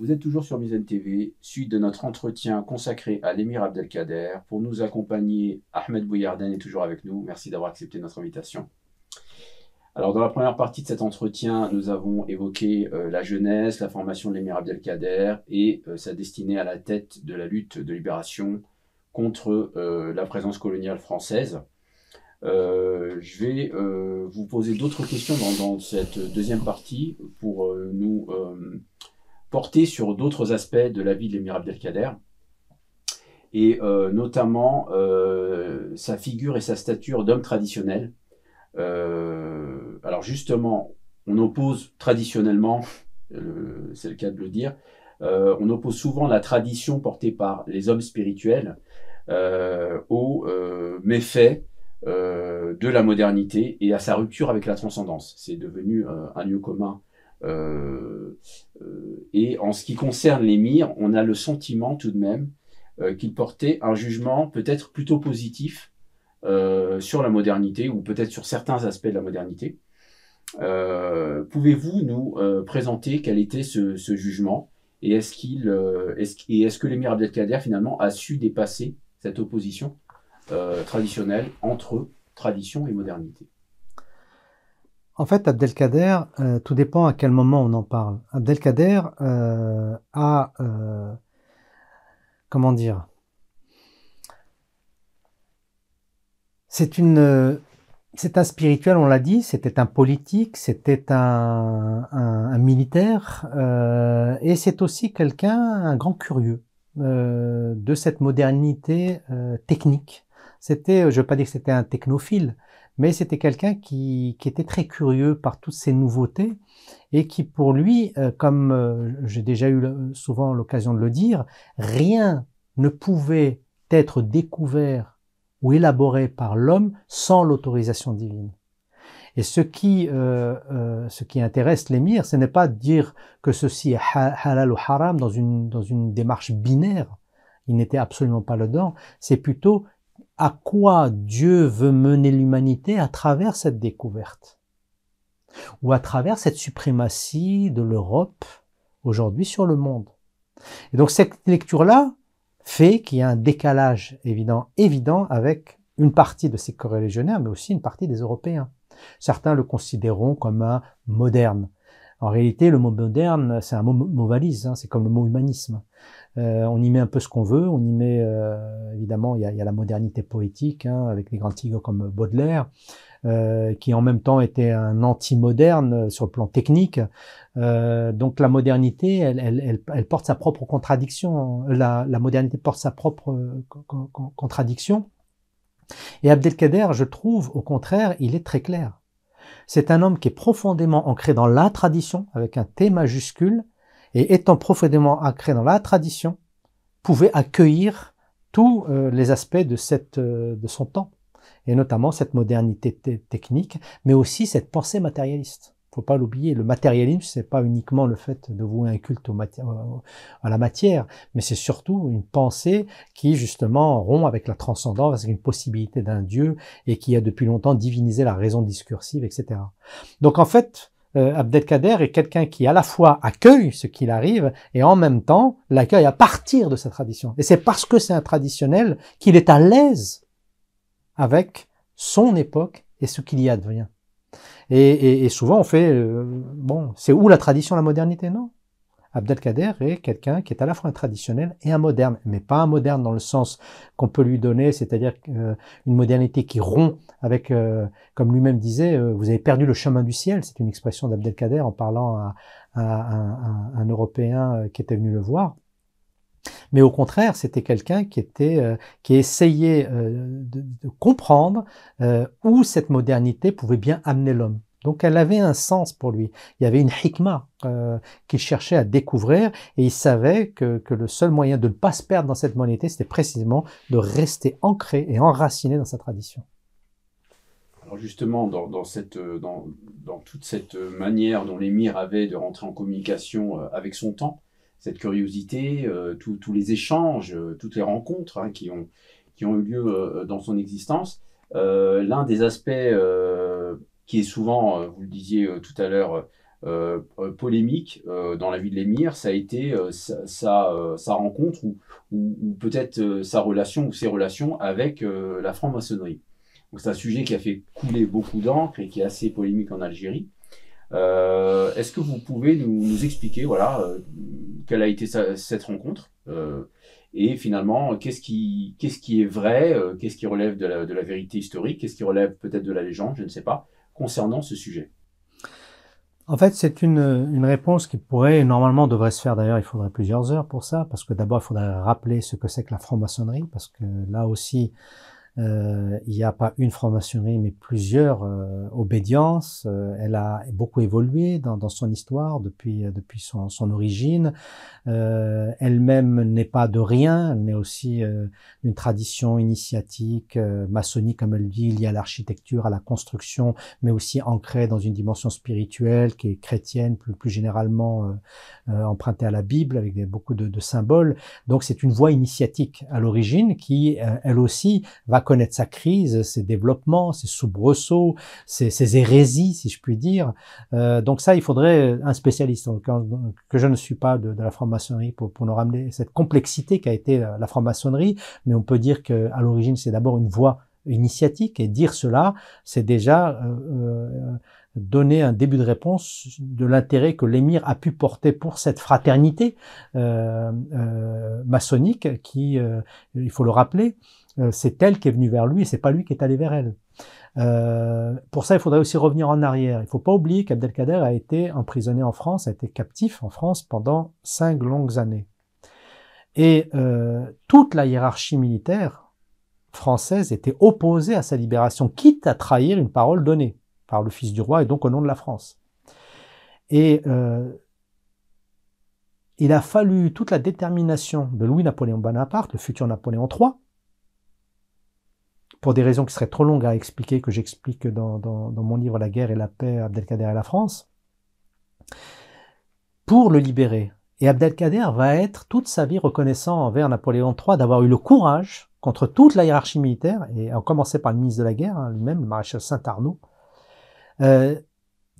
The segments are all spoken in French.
Vous êtes toujours sur Mizen TV, suite de notre entretien consacré à l'émir Abdelkader. Pour nous accompagner, Ahmed Bouyarden est toujours avec nous. Merci d'avoir accepté notre invitation. Alors, dans la première partie de cet entretien, nous avons évoqué euh, la jeunesse, la formation de l'émir Abdelkader et euh, sa destinée à la tête de la lutte de libération contre euh, la présence coloniale française. je vais vous poser d'autres questions dans, cette deuxième partie pour nous porté sur d'autres aspects de la vie de l'émir Abdelkader, et euh, notamment euh, sa figure et sa stature d'homme traditionnel. Euh, alors justement, on oppose traditionnellement, c'est le cas de le dire, on oppose souvent la tradition portée par les hommes spirituels aux méfaits de la modernité et à sa rupture avec la transcendance. C'est devenu un lieu commun euh, euh, et en ce qui concerne l'émir, on a le sentiment tout de même euh, qu'il portait un jugement peut-être plutôt positif sur la modernité ou peut-être sur certains aspects de la modernité. Pouvez-vous nous présenter quel était ce, jugement et est-ce qu'il est -ce, et est-ce que l'émir Abdelkader finalement a su dépasser cette opposition traditionnelle entre tradition et modernité en fait, Abdelkader, euh, tout dépend à quel moment on en parle. Abdelkader euh, a, euh, comment dire, c'est un spirituel, on l'a dit, c'était un politique, c'était un, militaire, et c'est aussi quelqu'un, un grand curieux de cette modernité technique. C'était, je ne veux pas dire que c'était un technophile, mais c'était quelqu'un qui, était très curieux par toutes ces nouveautés et qui pour lui, euh, comme euh, j'ai déjà eu souvent l'occasion de le dire, rien ne pouvait être découvert ou élaboré par l'homme sans l'autorisation divine. Et ce qui, euh, ce qui intéresse l'émir, ce n'est pas de dire que ceci est halal ou haram dans une, dans une démarche binaire, il n'était absolument pas dedans, c'est plutôt à quoi Dieu veut mener l'humanité à travers cette découverte ou à travers cette suprématie de l'Europe aujourd'hui sur le monde. Et donc cette lecture-là fait qu'il y a un décalage évident, évident avec une partie de ces corréligionnaires, mais aussi une partie des Européens. Certains le considéreront comme un moderne. En réalité, le mot moderne, c'est un mot, hein, c'est comme le mot humanisme. Euh, on y met un peu ce qu'on veut, on y met euh, évidemment, il y, a la modernité poétique, hein, avec les grands tigres comme Baudelaire, euh, qui en même temps était un anti-moderne sur le plan technique. donc la modernité, elle, porte sa propre contradiction, la, modernité porte sa propre contradiction. Et Abdelkader, je trouve, au contraire, il est très clair. C'est un homme qui est profondément ancré dans la tradition, avec un T majuscule, et étant profondément ancré dans la tradition, pouvait accueillir tous euh, les aspects de, cette, euh, de son temps, et notamment cette modernité technique, mais aussi cette pensée matérialiste. Il faut pas l'oublier, le matérialisme, ce n'est pas uniquement le fait de vouer un culte au euh, à la matière, mais c'est surtout une pensée qui justement rompt avec la transcendance, avec une possibilité d'un Dieu, et qui a depuis longtemps divinisé la raison discursive, etc. Donc en fait, euh, kader est quelqu'un qui à la fois accueille ce qu'il arrive et en même temps l'accueille à partir de sa tradition. Et c'est parce que c'est un traditionnel qu'il est à l'aise avec son époque et ce qu'il y advient. Et, et, et souvent on fait, euh, bon, c'est où la tradition, la modernité Non, Abdelkader est quelqu'un qui est à la fois un traditionnel et un moderne, mais pas un moderne dans le sens qu'on peut lui donner, c'est-à-dire euh, une modernité qui rompt avec, euh, comme lui-même disait, euh, vous avez perdu le chemin du ciel. C'est une expression d'Abdelkader en parlant à, un Européen qui était venu le voir. Mais au contraire, c'était quelqu'un qui était, qui essayait de, comprendre où cette modernité pouvait bien amener l'homme. Donc elle avait un sens pour lui. Il y avait une hikma euh, qu'il cherchait à découvrir et il savait que, le seul moyen de ne pas se perdre dans cette monnaie c'était précisément de rester ancré et enraciné dans sa tradition. Alors justement, dans, cette, euh, dans, toute cette euh, manière dont l'émir avait de rentrer en communication avec son temps, cette curiosité, tous les échanges, toutes les rencontres hein, qui, ont, qui ont eu lieu dans son existence, l'un des aspects qui est souvent, euh, vous le disiez euh, tout à l'heure, euh, polémique dans la vie de l'émir, ça a été sa, rencontre ou, ou, peut-être sa relation ou ses relations avec la franc-maçonnerie. c'est un sujet qui a fait couler beaucoup d'encre et qui est assez polémique en Algérie. Est-ce que vous pouvez nous, expliquer voilà quelle a été cette rencontre et finalement qu'est-ce qui qui est vrai, qu'est-ce qui relève de la, de la vérité historique, qu'est-ce qui relève peut-être de la légende, je ne sais pas concernant ce sujet en fait, c'est une, réponse qui pourrait, normalement, devrait se faire. D'ailleurs, il faudrait plusieurs heures pour ça, parce que d'abord, il faudrait rappeler ce que c'est que la franc-maçonnerie, parce que là aussi, euh, il n'y a pas une franc-maçonnerie, mais plusieurs euh, obédiences. Euh, elle a beaucoup évolué dans, dans son histoire depuis, euh, depuis son, son origine. Elle-même n'est pas de rien, elle est aussi d'une tradition initiatique, maçonnique, comme elle dit, liée à l'architecture, à la construction, mais aussi ancrée dans une dimension spirituelle qui est chrétienne, plus, plus généralement empruntée à la Bible, avec des, beaucoup de, de symboles. Donc c'est une voie initiatique à l'origine qui, elle aussi, va connaître sa crise, ses développements, ses soubresauts, ses, ses hérésies, si je puis dire. Euh, donc ça, il faudrait euh, un spécialiste, que je ne suis pas de, de la franc-maçonnerie, pour, pour, nous ramener cette complexité qu'a été la, franc-maçonnerie, mais on peut dire qu'à l'origine, c'est d'abord une voie initiatique, et dire cela, c'est déjà... Euh, euh, donner un début de réponse de l'intérêt que l'émir a pu porter pour cette fraternité euh, euh, maçonnique qui, euh, il faut le rappeler, euh, c'est elle qui est venue vers lui et c'est pas lui qui est allé vers elle. Euh, pour ça, il faudrait aussi revenir en arrière. Il ne faut pas oublier qu'Abdelkader a été emprisonné en France, a été captif en France pendant cinq longues années. Et euh, toute la hiérarchie militaire française était opposée à sa libération, quitte à trahir une parole donnée par le fils du roi et donc au nom de la France. Et il a fallu toute la détermination de Louis-Napoléon Bonaparte, le futur Napoléon III, pour des raisons qui seraient trop longues à expliquer, que j'explique dans, mon livre La guerre et la paix, Abdelkader et la France, pour le libérer. Et Abdelkader va être toute sa vie reconnaissant envers Napoléon III d'avoir eu le courage, contre toute la hiérarchie militaire, et en commençant par le ministre de la guerre hein, lui-même, le maréchal Saint-Arnaud, euh,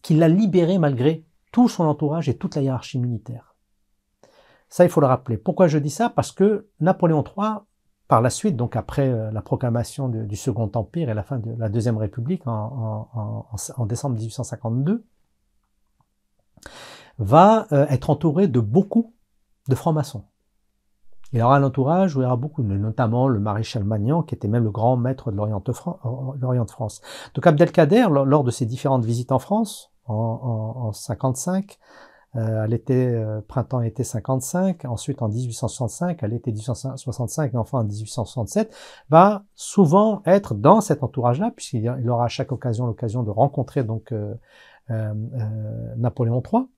qu'il l'a libéré malgré tout son entourage et toute la hiérarchie militaire. Ça, il faut le rappeler. Pourquoi je dis ça Parce que Napoléon III par la suite, donc après euh, la proclamation du Second Empire et la fin de la Deuxième République en, décembre 1852, va euh, être entouré de beaucoup de francs-maçons. Il aura un entourage où il y aura beaucoup, notamment le maréchal Magnan, qui était même le grand maître de l'Orient de, euh, France. Donc Abdelkader, lors de ses différentes visites en France, en 1855, euh, à l'été euh, printemps-été 55, ensuite en 1865, à l'été 1865 et enfin en 1867, va souvent être dans cet entourage-là, puisqu'il aura à chaque occasion l'occasion de rencontrer donc euh, Napoléon III.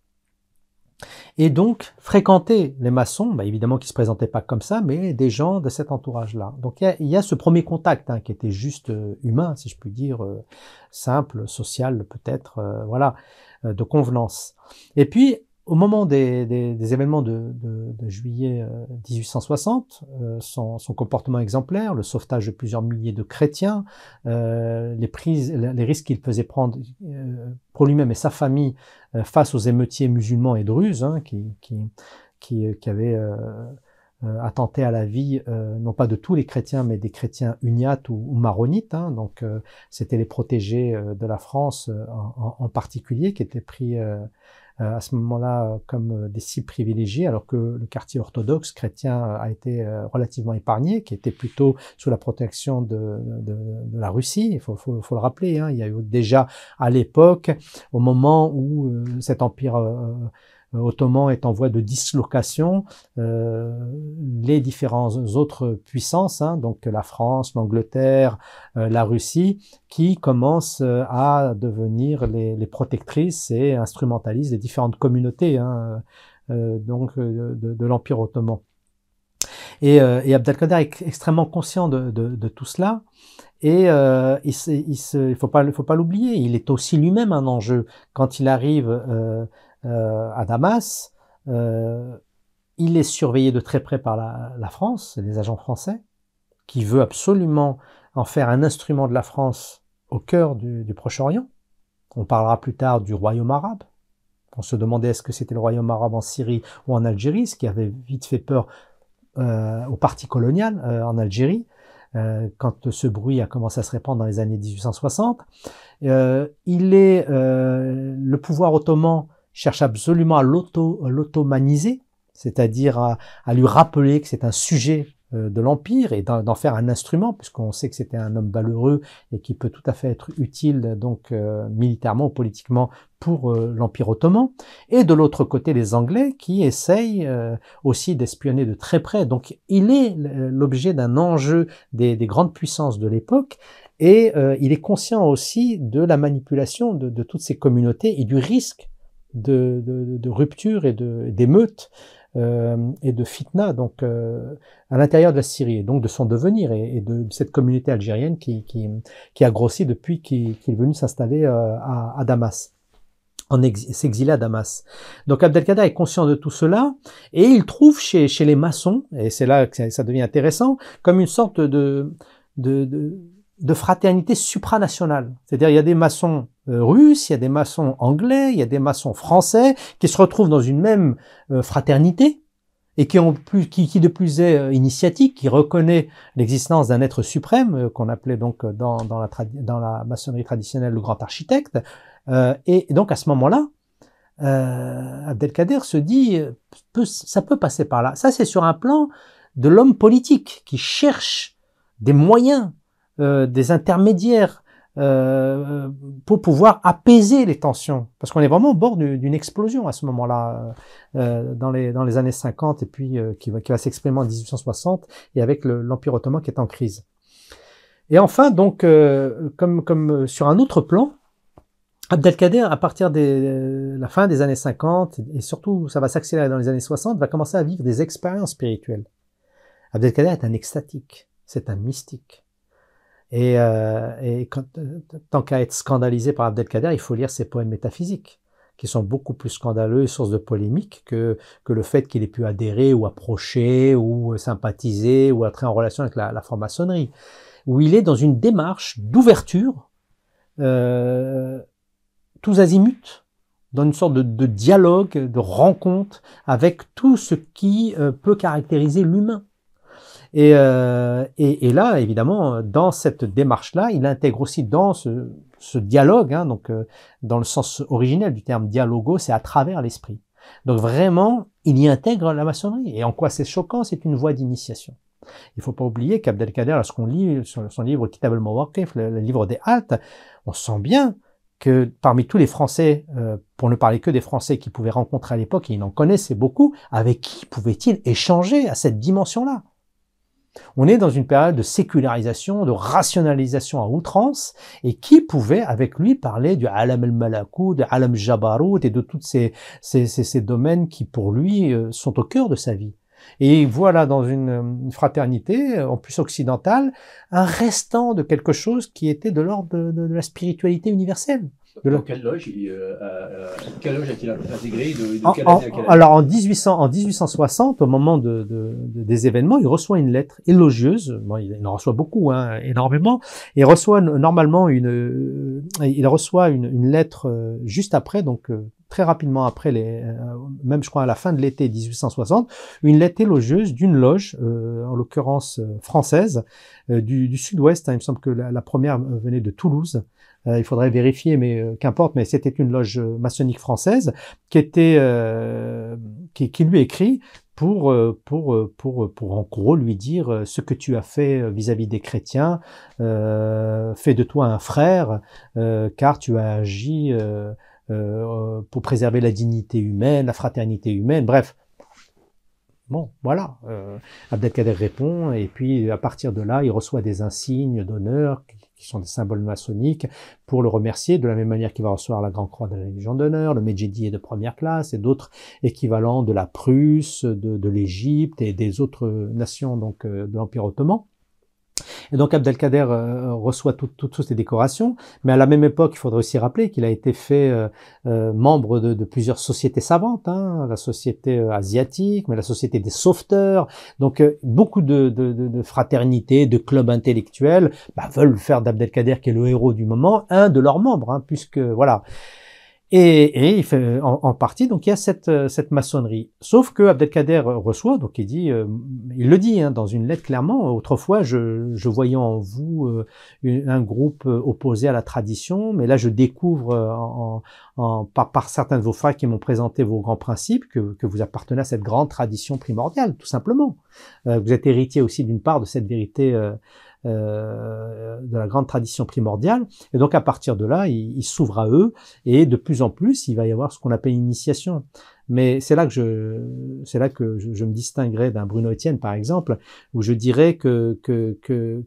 Et donc, fréquenter les maçons, bah évidemment qui ne se présentaient pas comme ça, mais des gens de cet entourage-là. Donc, il y, a ce premier contact hein, qui était juste humain, si je puis dire, simple, social peut-être, voilà. Euh, de convenance. Et puis, au moment des, des, événements de, juillet 1860, euh, euh, son, comportement exemplaire, le sauvetage de plusieurs milliers de chrétiens, les, prises, les risques qu'il faisait prendre pour lui-même et sa famille face aux émeutiers musulmans et druzes, hein, qui, qui, qui, qui avaient attentés euh, à la vie, euh, non pas de tous les chrétiens, mais des chrétiens uniates ou, maronites. Hein. donc, euh, c'était les protégés de la France en, particulier qui étaient pris à ce moment-là comme des cibles privilégiés alors que le quartier orthodoxe chrétien a été relativement épargné, qui était plutôt sous la protection de, la Russie. Il faut, le rappeler, hein. il y a eu déjà à l'époque, au moment où cet empire euh, ottoman est en voie de dislocation, euh, les différentes autres puissances, hein, donc la France, l'Angleterre, euh, la Russie, qui commencent à devenir les, les protectrices et instrumentalistes les différentes communautés hein, donc de, de l'Empire ottoman. Et, et Abdelkader est extrêmement conscient de, de, de tout cela. Et euh, il ne il faut pas, faut pas l'oublier, il est aussi lui-même un enjeu. Quand il arrive euh, euh, à Damas. Euh, il est surveillé de très près par la, la France les agents français, qui veut absolument en faire un instrument de la France au cœur du, du Proche-Orient. On parlera plus tard du royaume arabe. On se demandait est-ce que c'était le royaume arabe en Syrie ou en Algérie, ce qui avait vite fait peur euh, au parti colonial euh, en Algérie, euh, quand ce bruit a commencé à se répandre dans les années 1860. il est le pouvoir ottoman cherche absolument à l'automaniser, c'est-à-dire à, lui rappeler que c'est un sujet euh, de l'Empire et d'en faire un instrument, puisqu'on sait que c'était un homme valeureux et qui peut tout à fait être utile donc euh, militairement ou politiquement pour euh, l'Empire ottoman. Et de l'autre côté, les Anglais qui essayent aussi d'espionner de très près. Donc il est l'objet d'un enjeu des, des, grandes puissances de l'époque et il est conscient aussi de la manipulation de, de toutes ces communautés et du risque de, de, rupture et d'émeutes euh, et de fitna donc euh, à l'intérieur de la Syrie et donc de son devenir et, de cette communauté algérienne qui, qui, a grossi depuis qu'il est venu s'installer euh, à, à Damas s'exiler à Damas. Donc Abdelkader est conscient de tout cela et il trouve chez, chez les maçons, et c'est là que ça, devient intéressant, comme une sorte de, de, de, de fraternité supranationale. C'est-à-dire il y a des maçons euh, russes, il y a des maçons anglais, il y a des maçons français qui se retrouvent dans une même euh, fraternité et qui, ont plus, qui, de plus est euh, initiatique, qui reconnaît l'existence d'un être suprême qu'on appelait donc dans, dans, la, dans, la, maçonnerie traditionnelle le grand architecte. et, donc à ce moment-là, Abdelkader se dit ça peut passer par là. Ça c'est sur un plan de l'homme politique qui cherche des moyens, des intermédiaires euh, pour pouvoir apaiser les tensions. Parce qu'on est vraiment au bord d'une explosion à ce moment-là, euh, euh, dans, les, années 50, et puis qui va, qui va s'exprimer en 1860, et avec l'Empire ottoman qui est en crise. Et enfin, donc, comme, comme sur un autre plan, Abdelkader, à partir de la fin des années 50, et surtout ça va s'accélérer dans les années 60, va commencer à vivre des expériences spirituelles. Abdelkader est un extatique, c'est un mystique. Euh, et, quand, euh, tant qu'à être scandalisé par Abdelkader, il faut lire ses poèmes métaphysiques, qui sont beaucoup plus scandaleux et source de polémique que, que le fait qu'il ait pu adhérer ou approcher ou sympathiser ou être en relation avec la, la franc-maçonnerie, où il est dans une démarche d'ouverture, euh, tous azimuts, dans une sorte de, dialogue, de rencontre avec tout ce qui peut caractériser l'humain. Et, euh, et, et, là, évidemment, dans cette démarche-là, il intègre aussi dans ce, ce dialogue, hein, donc euh, dans le sens originel du terme dialogo, c'est à travers l'esprit. Donc vraiment, il y intègre la maçonnerie. Et en quoi c'est choquant, c'est une voie d'initiation. Il ne faut pas oublier qu'Abdelkader, lorsqu'on lit son, son livre Kitab al le, livre des haltes, on sent bien que parmi tous les Français, euh, pour ne parler que des Français qu'il pouvait rencontrer à l'époque, et il en connaissait beaucoup, avec qui pouvait-il échanger à cette dimension-là on est dans une période de sécularisation, de rationalisation à outrance, et qui pouvait avec lui parler du alam al-malakou, de alam jabarut et de tous ces, ces, ces, domaines qui pour lui euh, sont au cœur de sa vie. Et voilà dans euh, une, fraternité, en plus occidentale, un restant de quelque chose qui était de l'ordre de la spiritualité universelle a intégré euh, euh, euh, Alors en, en 1860, au moment de, des événements, il reçoit une lettre élogieuse. il, en reçoit beaucoup, hein, énormément. Et reçoit normalement une, il reçoit une, une lettre juste après, donc très rapidement après, les, même je crois à la fin de l'été 1860, une lettre élogieuse d'une loge, en l'occurrence française, du, sud-ouest. Hein. il me semble que la première venait de Toulouse. Euh, il faudrait vérifier, mais euh, qu'importe, mais c'était une loge euh, maçonnique française qui était, qui, lui écrit pour, pour, pour, pour en gros lui dire ce que tu as fait vis-à-vis des chrétiens, fais de toi un frère, car tu as agi pour préserver la dignité humaine, la fraternité humaine, bref. Bon, voilà. Abdelkader répond, et puis à partir de là, il reçoit des insignes d'honneur qui sont des symboles maçonniques, pour le remercier, de la même manière qu'il va recevoir la Grande Croix de la Légion d'honneur, le Medjedi de première classe et d'autres équivalents de la Prusse, de, de l'Égypte et des autres nations donc euh, de l'Empire ottoman. Et donc Abdelkader euh, reçoit toutes toutes ces décorations, mais à la même époque, il faudrait aussi rappeler qu'il a été fait euh, euh, membre de, plusieurs sociétés savantes, hein, la société asiatique, mais la société des sauveteurs. Donc beaucoup de, fraternités, de clubs intellectuels bah, veulent faire d'Abdelkader, qui est le héros du moment, un de leurs membres, hein, puisque voilà. Et, et il fait euh, en, partie, donc il y a cette, euh, cette maçonnerie. Sauf que Abdelkader reçoit, donc il dit, euh, il le dit hein, dans une lettre clairement. Autrefois, je, je voyais en vous un groupe opposé à la tradition, mais là, je découvre en, en, par, par, certains de vos frères qui m'ont présenté vos grands principes que, que, vous appartenez à cette grande tradition primordiale, tout simplement. vous êtes héritier aussi d'une part de cette vérité euh, de la grande tradition primordiale. Et donc à partir de là, ils il s'ouvrent à eux et de plus en plus, il va y avoir ce qu'on appelle initiation. Mais c'est là que je, c'est là que je, me distinguerais d'un Bruno Etienne, par exemple, où je dirais que que que,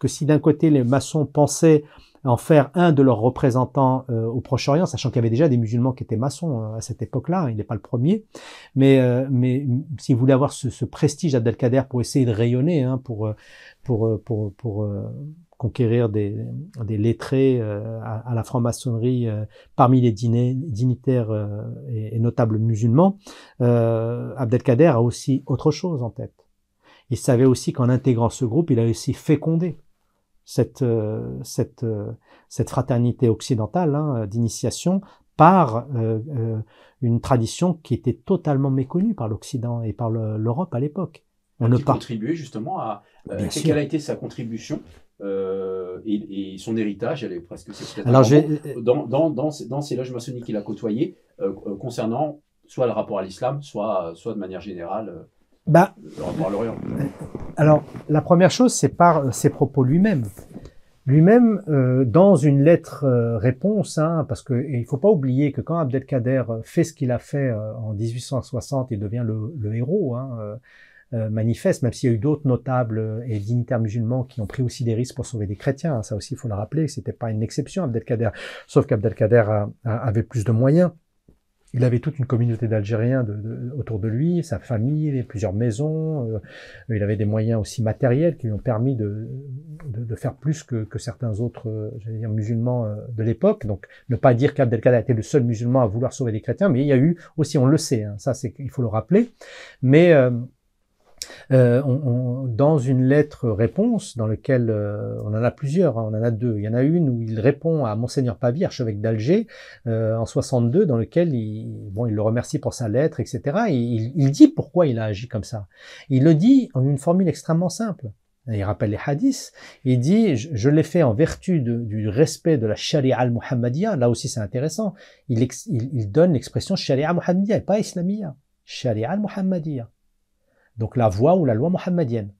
que si d'un côté les maçons pensaient en faire un de leurs représentants euh, au Proche-Orient, sachant qu'il y avait déjà des musulmans qui étaient maçons euh, à cette époque-là, hein, il n'est pas le premier, mais, euh, mais s'il voulait avoir ce, prestige d'Abdelkader pour essayer de rayonner, hein, pour, pour, pour, pour conquérir des, des lettrés à, la franc-maçonnerie parmi les dîners, dignitaires et, et, notables musulmans, Abdelkader a aussi autre chose en tête. Il savait aussi qu'en intégrant ce groupe, il a aussi fécondé cette, euh, euh, cette, fraternité occidentale hein, euh, d'initiation par une tradition qui était totalement méconnue par l'Occident et par l'Europe à l'époque. On ah, ne pas contribué justement à quelle a été sa contribution et, son héritage, elle est presque Alors dans, dans, ces loges maçonniques qu'il a côtoyées concernant soit le rapport à l'islam, soit, soit de manière générale bah, alors, la première chose, c'est par euh, ses propos lui-même. Lui-même, euh, dans une lettre euh, réponse, hein, parce qu'il ne faut pas oublier que quand Abdelkader fait ce qu'il a fait en 1860, il devient le, héros hein, manifeste, même s'il y a eu d'autres notables et dignitaires musulmans qui ont pris aussi des risques pour sauver des chrétiens. Hein, ça aussi, il faut le rappeler, c'était pas une exception, Abdelkader. Sauf qu'Abdelkader avait plus de moyens il avait toute une communauté d'Algériens autour de lui, sa famille, plusieurs maisons. Euh, il avait des moyens aussi matériels qui lui ont permis de, faire plus que, certains autres, euh, musulmans euh, de l'époque. Donc, ne pas dire qu'Abdelkader été le seul musulman à vouloir sauver des chrétiens, mais il y a eu aussi, on le sait, hein, ça c'est, il faut le rappeler, mais euh, on, dans une lettre réponse, dans laquelle euh, on en a plusieurs, hein, on en a deux. Il y en a une où il répond à Monseigneur Pavir, archevêque d'Alger, euh, en 62, dans lequel il, bon, il le remercie pour sa lettre, etc. il, il dit pourquoi il a agi comme ça. Il le dit en une formule extrêmement simple. Il rappelle les hadiths. Il dit, je, l'ai fait en vertu du respect de la sharia al-Muhammadiyya. Là aussi, c'est intéressant. Il, il, il donne l'expression sharia al-Muhammadiyya et pas islamia. Sharia al-Muhammadiyya donc la voie ou la loi mohammadienne,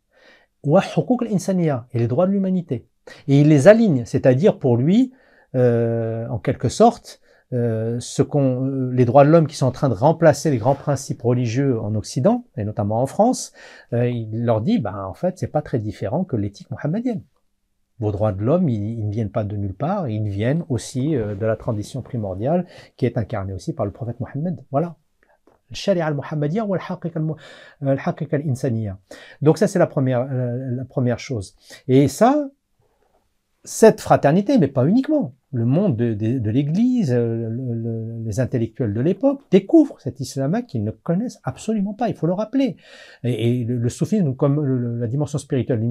ou et les droits de l'humanité. Et il les aligne, c'est-à-dire pour lui, euh, en quelque sorte, euh, ce qu'on, euh, les droits de l'homme qui sont en train de remplacer les grands principes religieux en Occident et notamment en France, il leur dit, bah en fait, c'est pas très différent que l'éthique mohammadienne. Vos droits de l'homme, ils, ne viennent pas de nulle part, ils viennent aussi de la tradition primordiale qui est incarnée aussi par le prophète Mohammed. Voilà donc ça c'est la première euh, la première chose et ça cette fraternité mais pas uniquement le monde de, l'Église, euh, les intellectuels de l'époque découvrent cet islam qu'ils ne connaissent absolument pas. Il faut le rappeler. Et, le, soufisme, comme la dimension spirituelle de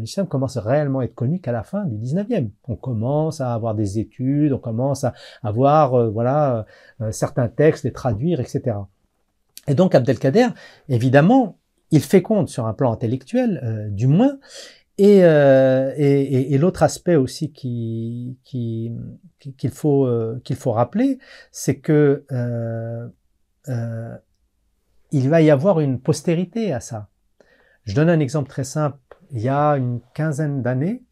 l'islam, commence réellement à être connue qu'à la fin du 19e. On commence à avoir des études, on commence à avoir euh, voilà certains textes, les traduire, etc. Et donc Abdelkader, évidemment, il fait compte sur un plan intellectuel, euh, du moins. Euh, et, et, et, l'autre aspect aussi qu'il qui, qu'il faut, euh, qu'il faut rappeler, c'est que il va y avoir une postérité à ça. Je donne un exemple très simple. Il y a une quinzaine d'années,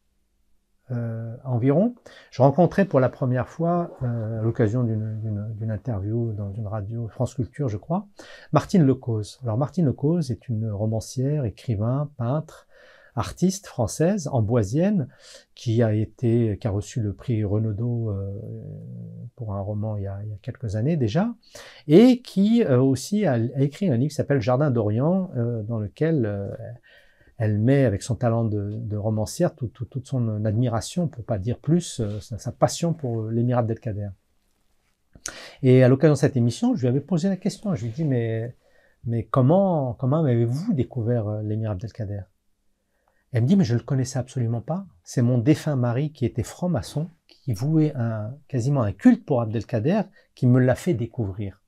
euh, environ, je rencontrais pour la première fois, euh, à l'occasion d'une interview dans une radio France Culture, je crois, Martine Lecause. Alors Martine Lecause est une romancière, écrivain, peintre, artiste française, amboisienne, qui a été, qui a reçu le prix Renaudot euh, pour un roman il y, a, quelques années déjà, et qui aussi a, écrit un livre qui s'appelle Jardin d'Orient, dans lequel elle met avec son talent de, romancière toute son admiration, pour pas dire plus, euh, sa, passion pour euh, l'émir Abdelkader. Et à l'occasion de cette émission, je lui avais posé la question. Je lui ai dit, mais, mais comment, comment avez-vous découvert euh, l'émir Abdelkader ?» Elle me dit, mais je ne le connaissais absolument pas. C'est mon défunt mari qui était franc-maçon, qui vouait un, quasiment un culte pour Abdelkader, qui me l'a fait découvrir.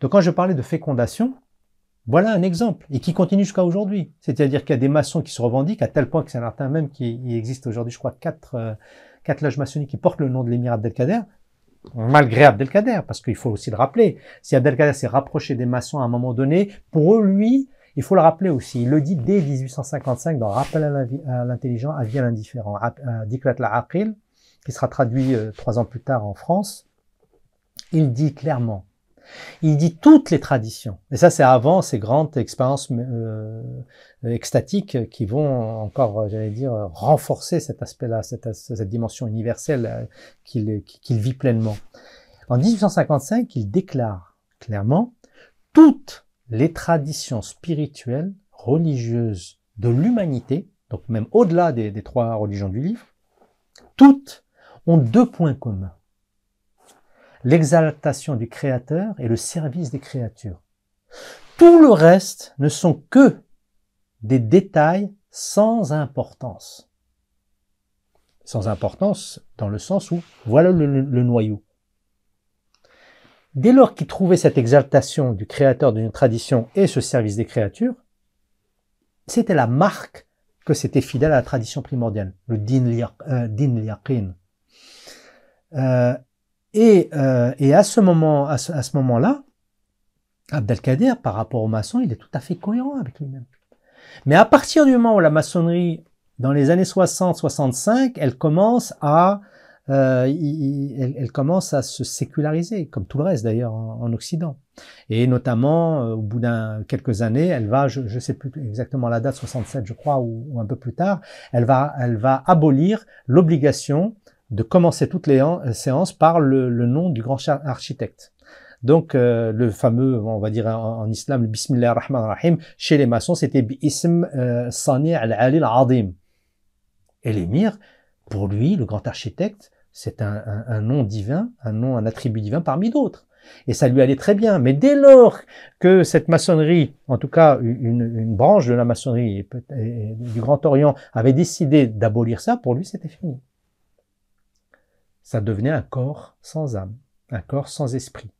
Donc quand je parlais de fécondation, voilà un exemple, et qui continue jusqu'à aujourd'hui. C'est-à-dire qu'il y a des maçons qui se revendiquent, à tel point que c'est un martin même, qui existe aujourd'hui, je crois, quatre, euh, quatre loges maçonniques qui portent le nom de l'émir Abdelkader, malgré Abdelkader, parce qu'il faut aussi le rappeler. Si Abdelkader s'est rapproché des maçons à un moment donné, pour eux, lui, il faut le rappeler aussi, il le dit dès 1855 dans Rappel à l'intelligent, à vie à l'indifférent, Diklat la qui sera traduit euh, trois ans plus tard en France. Il dit clairement, il dit toutes les traditions. Et ça, c'est avant ces grandes expériences euh, extatiques qui vont encore, euh, j'allais dire, renforcer cet aspect-là, cette, dimension universelle euh, qu'il vit pleinement. En 1855, il déclare clairement toutes les traditions spirituelles, religieuses de l'humanité, donc même au-delà des, des trois religions du livre, toutes ont deux points communs l'exaltation du Créateur et le service des créatures. Tout le reste ne sont que des détails sans importance. Sans importance dans le sens où voilà le, noyau. Dès lors qu'il trouvait cette exaltation du créateur d'une tradition et ce service des créatures, c'était la marque que c'était fidèle à la tradition primordiale, le din, liaqin. Euh, et, euh, et à ce moment, à ce, à ce moment-là, Abdelkader, par rapport aux maçons, il est tout à fait cohérent avec lui-même. Mais à partir du moment où la maçonnerie, dans les années 60-65, elle commence à euh, elle, commence à se séculariser, comme tout le reste d'ailleurs en, Occident. Et notamment, euh, au bout d'un quelques années, elle va, je ne sais plus exactement la date, 67 je crois, ou, ou, un peu plus tard, elle va, elle va abolir l'obligation de commencer toutes les séances par le, nom du grand architecte. Donc euh, le fameux, on va dire en, islam, le Bismillah ar-Rahman rahim chez les maçons, c'était Bism euh, Sani al-Ali al Et l'émir, pour lui, le grand architecte, c'est un, nom divin, un nom, un attribut divin parmi d'autres. Et ça lui allait très bien. Mais dès lors que cette maçonnerie, en tout cas une, branche de la maçonnerie du Grand Orient, avait décidé d'abolir ça, pour lui c'était fini ça devenait un corps sans âme, un corps sans esprit,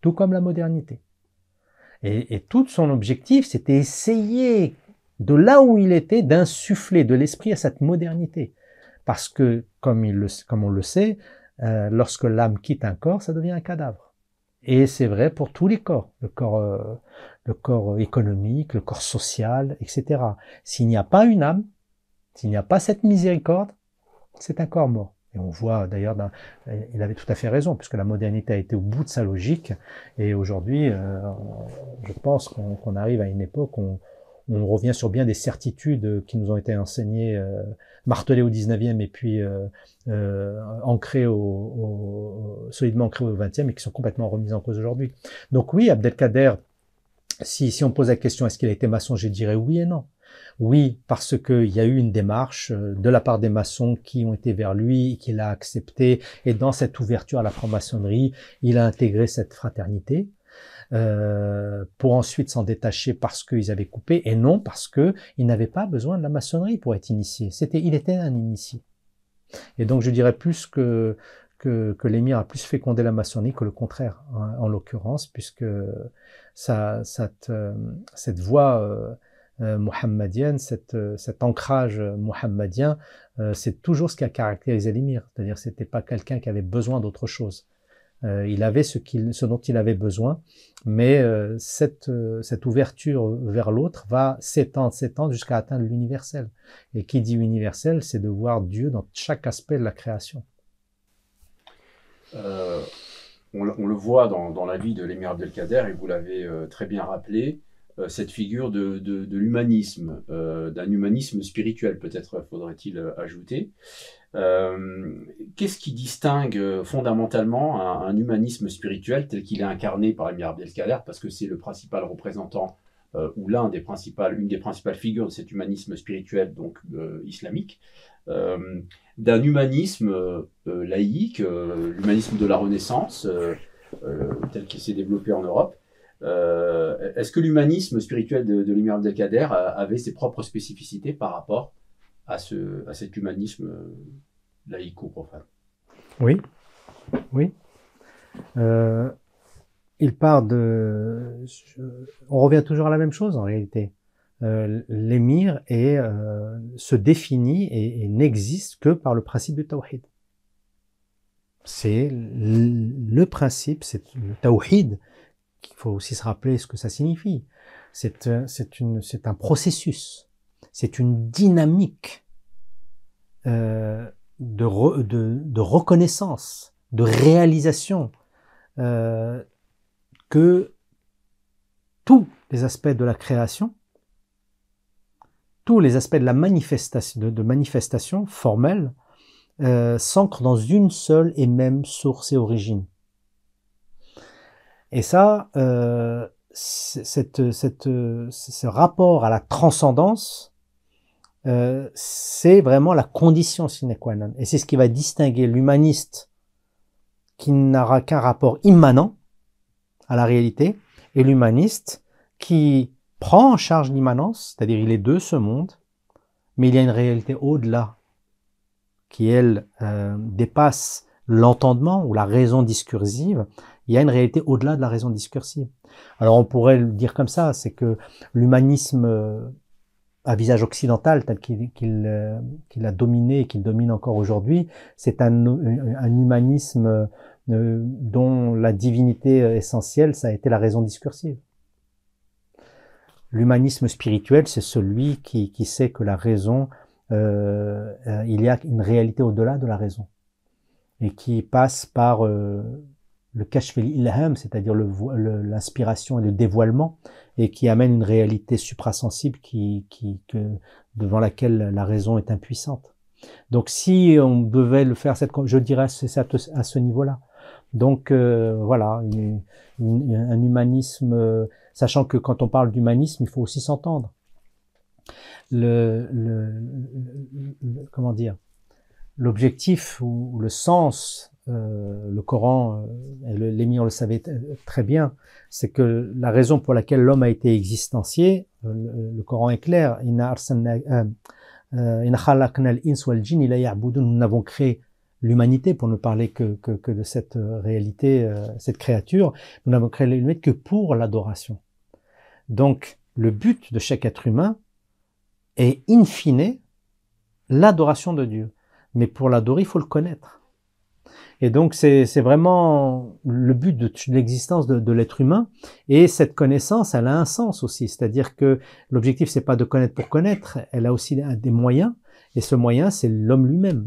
tout comme la modernité. Et, tout son objectif, c'était essayer, de là où il était, d'insuffler de l'esprit à cette modernité. Parce que, comme, on le sait, euh, lorsque l'âme quitte un corps, ça devient un cadavre. Et c'est vrai pour tous les corps, le corps euh, économique, le corps social, etc. S'il n'y a pas une âme, s'il n'y a pas cette miséricorde, c'est un corps mort on voit d'ailleurs, il avait tout à fait raison, puisque la modernité a été au bout de sa logique. Et aujourd'hui, euh, je pense qu'on arrive à une époque où on, revient sur bien des certitudes qui nous ont été enseignées, euh, martelées au 19e et puis euh, ancrées solidement ancrées au 20e et qui sont complètement remises en cause aujourd'hui. Donc oui, Abdelkader, si, si on pose la question est-ce qu'il a été maçon, je dirais oui et non. Oui, parce qu'il y a eu une démarche euh, de la part des maçons qui ont été vers lui, et qu'il a accepté, et dans cette ouverture à la franc-maçonnerie, il a intégré cette fraternité. Euh, pour ensuite s'en détacher parce qu'ils avaient coupé et non parce que il n'avait pas besoin de la maçonnerie pour être initié. C'était, il était un initié. Et donc je dirais plus que que, l'émir a plus fécondé la maçonnerie que le contraire, hein, en l'occurrence, puisque cette, euh, cette voie euh, mohammadienne, euh, cet ancrage euh, mohammadien, c'est toujours ce qui a caractérisé l'émir. C'est-à-dire, c'était pas quelqu'un qui avait besoin d'autre chose. il avait ce, dont il avait besoin, mais cette, ouverture vers l'autre va s'étendre, s'étendre jusqu'à atteindre l'universel. Et qui dit universel, c'est de voir Dieu dans chaque aspect de la création. on, le voit dans, dans, la vie de l'émir Abdelkader, et vous l'avez très bien rappelé, euh, cette figure de, l'humanisme, euh, d'un humanisme spirituel peut-être faudrait-il euh, ajouter. Qu'est-ce qui distingue fondamentalement un, humanisme spirituel tel qu'il est incarné par Emir Abdelkader, parce que c'est le principal représentant ou l'un des principales, une des principales figures de cet humanisme spirituel donc islamique, d'un humanisme laïque, l'humanisme de la Renaissance tel qu'il s'est développé en Europe, euh, est-ce que l'humanisme spirituel de, de Abdelkader avait ses propres spécificités par rapport à, ce, à cet humanisme euh, laïco-profane Oui, oui. Euh, il part de. on revient toujours à la même chose en réalité. L'émir se définit et, et n'existe que par le principe du tawhid. C'est le principe, c'est le tawhid il faut aussi se rappeler ce que ça signifie. C'est euh, un processus, c'est une dynamique euh, de, de, reconnaissance, de réalisation euh, que tous les aspects de la création, tous les aspects de la manifestation, manifestation formelle s'ancrent dans une seule et même source et origine. Et ça, euh, ce rapport à la transcendance, euh, c'est vraiment la condition sine qua non. Et c'est ce qui va distinguer l'humaniste qui n'aura qu'un rapport immanent à la réalité et l'humaniste qui prend en charge l'immanence, c'est-à-dire il est de ce monde, mais il y a une réalité au-delà qui, elle, euh, dépasse l'entendement ou la raison discursive il y a une réalité au-delà de la raison discursive. Alors on pourrait le dire comme ça, c'est que l'humanisme euh, à visage occidental tel euh, qu'il a dominé et qu'il domine encore aujourd'hui, c'est un, euh, un, humanisme dont la divinité essentielle, ça a été la raison discursive. L'humanisme spirituel, c'est celui qui, qui, sait que la raison, euh, il y a une réalité au-delà de la raison, et qui passe par euh, le kashfel ilham, c'est-à-dire l'inspiration et le dévoilement, et qui amène une réalité suprasensible qui, qui, que, devant laquelle la raison est impuissante. Donc si on devait le faire, cette, je dirais c'est à, ce niveau-là. Donc euh, voilà, un humanisme, sachant que quand on parle d'humanisme, il faut aussi s'entendre. Le, le, comment dire, l'objectif ou le sens euh, le Coran, et euh, l'émir le, savait euh, très bien, c'est que la raison pour laquelle l'homme a été existencié, le, Coran est clair, nous n'avons créé l'humanité, pour ne parler que, de cette réalité, cette créature, nous n'avons créé l'humanité que pour l'adoration. Donc, le but de chaque être humain est, in fine, l'adoration de Dieu. Mais pour l'adorer, il faut le connaître. Et donc c'est vraiment le but de, l'existence de, l'être humain. Et cette connaissance, elle a un sens aussi. C'est-à-dire que l'objectif, c'est pas de connaître pour connaître. Elle a aussi des moyens. Et ce moyen, c'est l'homme lui-même.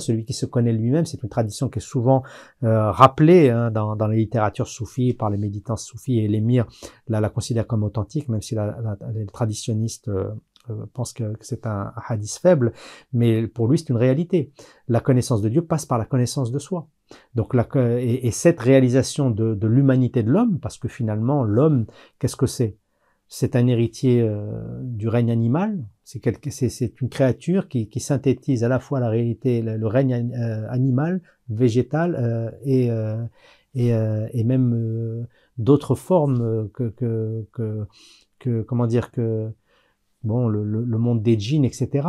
Celui qui se connaît lui-même, c'est une tradition qui est souvent euh, rappelée hein, dans, dans, les littératures soufis, par les méditants soufis et l'émir la considère comme authentique, même si la, les traditionnistes euh, euh, pense que c'est un hadith faible, mais pour lui c'est une réalité. La connaissance de Dieu passe par la connaissance de soi. Donc la, et, cette réalisation de, de l'humanité de l'homme, parce que finalement l'homme, qu'est-ce que c'est C'est un héritier euh, du règne animal. C'est, c'est, c'est une créature qui, qui, synthétise à la fois la réalité, le, règne euh, animal, végétal et, et, et, même d'autres formes que, que, que, que comment dire que le, monde des jeans, etc.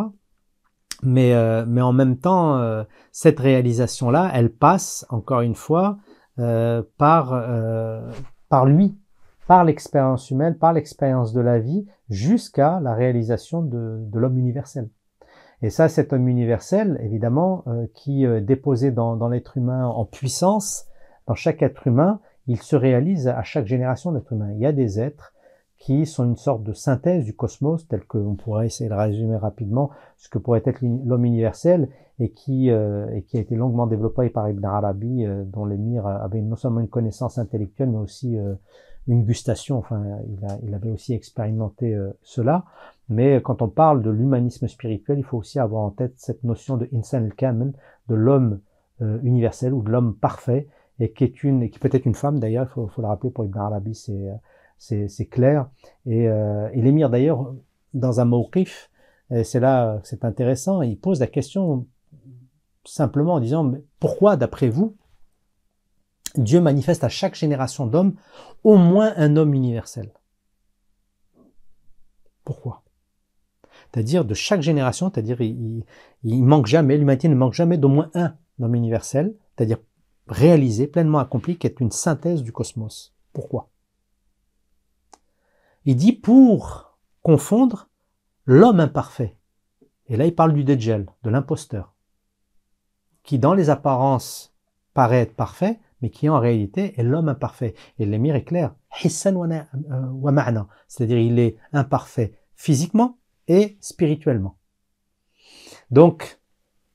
Euh, mais, en même temps, euh, cette réalisation-là, elle passe, encore une fois, euh, par, par lui, par l'expérience humaine, par l'expérience de la vie, jusqu'à la réalisation de, l'homme universel. Et ça, cet homme universel, évidemment, qui est déposé dans, dans l'être humain en puissance, dans chaque être humain, il se réalise à chaque génération d'êtres humains. Il y a des êtres qui sont une sorte de synthèse du cosmos, tel qu'on pourrait essayer de résumer rapidement ce que pourrait être l'homme universel, et qui, euh, et qui a été longuement développé par Ibn Arabi, euh, dont l'émir avait non seulement une connaissance intellectuelle, mais aussi euh, une gustation, enfin, il, a, il avait aussi expérimenté cela. Mais quand on parle de l'humanisme spirituel, il faut aussi avoir en tête cette notion de insan al-kamen, de l'homme universel ou de l'homme parfait, et qui est une, et qui peut être une femme d'ailleurs, il faut, faut, le rappeler pour Ibn Arabi, c'est c'est clair. Et, euh, et l'émir d'ailleurs, dans un mawqif, euh, c'est là, euh, c'est intéressant, il pose la question simplement en disant, pourquoi d'après vous, Dieu manifeste à chaque génération d'hommes au moins un homme universel Pourquoi c'est-à-dire de chaque génération, c'est-à-dire il, il, manque jamais, l'humanité ne manque jamais d'au moins un homme universel, c'est-à-dire réalisé, pleinement accompli, qui est une synthèse du cosmos. Pourquoi il dit pour confondre l'homme imparfait. Et là, il parle du déjel, de l'imposteur, qui dans les apparences paraît être parfait, mais qui en réalité est l'homme imparfait. Et l'émir est clair, euh, c'est-à-dire il est imparfait physiquement et spirituellement. Donc,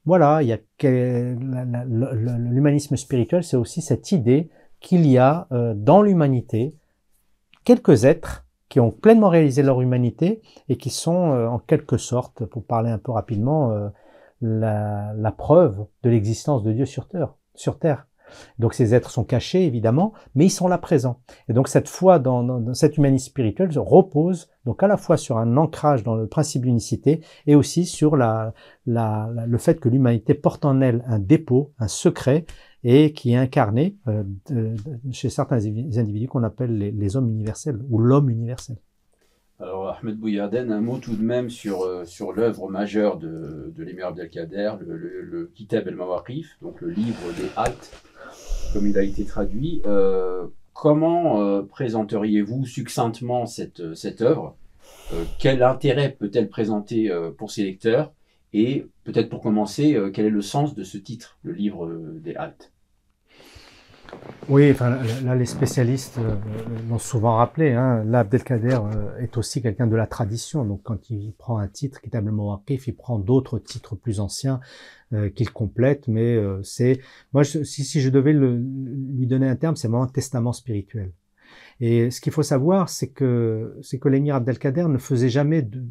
voilà, il y a l'humanisme spirituel, c'est aussi cette idée qu'il y a euh, dans l'humanité quelques êtres qui ont pleinement réalisé leur humanité et qui sont euh, en quelque sorte, pour parler un peu rapidement, euh, la, preuve de l'existence de Dieu sur terre, sur terre. Donc ces êtres sont cachés évidemment, mais ils sont là présents. Et donc cette foi dans, cette humanité spirituelle repose donc à la fois sur un ancrage dans le principe d'unicité et aussi sur la, la, le fait que l'humanité porte en elle un dépôt, un secret et qui est incarné euh, chez certains individus qu'on appelle les, hommes universels ou l'homme universel. Alors Ahmed Bouyarden, un mot tout de même sur, euh, sur l'œuvre majeure de, de l'émir Abdelkader, le, Kitab el mawarif donc le livre des Haltes, comme il a été traduit. Euh, comment présenteriez-vous succinctement cette, cette œuvre Quel intérêt peut-elle présenter pour ses lecteurs et peut-être pour commencer, quel est le sens de ce titre, le livre des Haltes oui, enfin, là, les spécialistes euh, euh, l'ont souvent rappelé. Hein, là, Abdelkader euh, est aussi quelqu'un de la tradition. Donc, quand il prend un titre qui est il prend d'autres titres plus anciens qu'il complète. Mais c'est, moi, si, je devais le, lui donner un terme, c'est vraiment testament spirituel. Et ce qu'il faut savoir, c'est que c'est que l'émir Abdelkader ne faisait jamais de,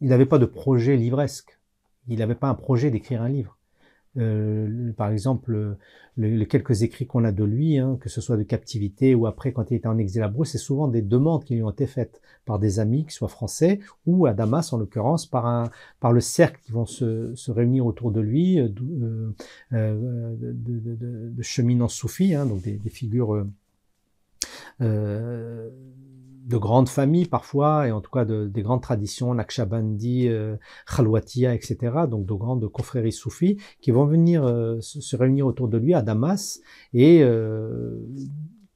il n'avait pas de projet livresque. Il n'avait pas un projet d'écrire un livre. Euh, par exemple, les, quelques écrits qu'on a de lui, hein, que ce soit de captivité ou après quand il était en exil à Brousse, c'est souvent des demandes qui lui ont été faites par des amis, qui soient français, ou à Damas en l'occurrence, par, un, par le cercle qui vont se, se réunir autour de lui, euh, euh, de, de, de, cheminants soufis, hein, donc des, figures... Euh, de grandes familles parfois, et en tout cas de, des grandes traditions, Nakshabandi, euh, Khalwatia, etc., donc de grandes confréries soufis, qui vont venir euh, se réunir autour de lui à Damas, et euh,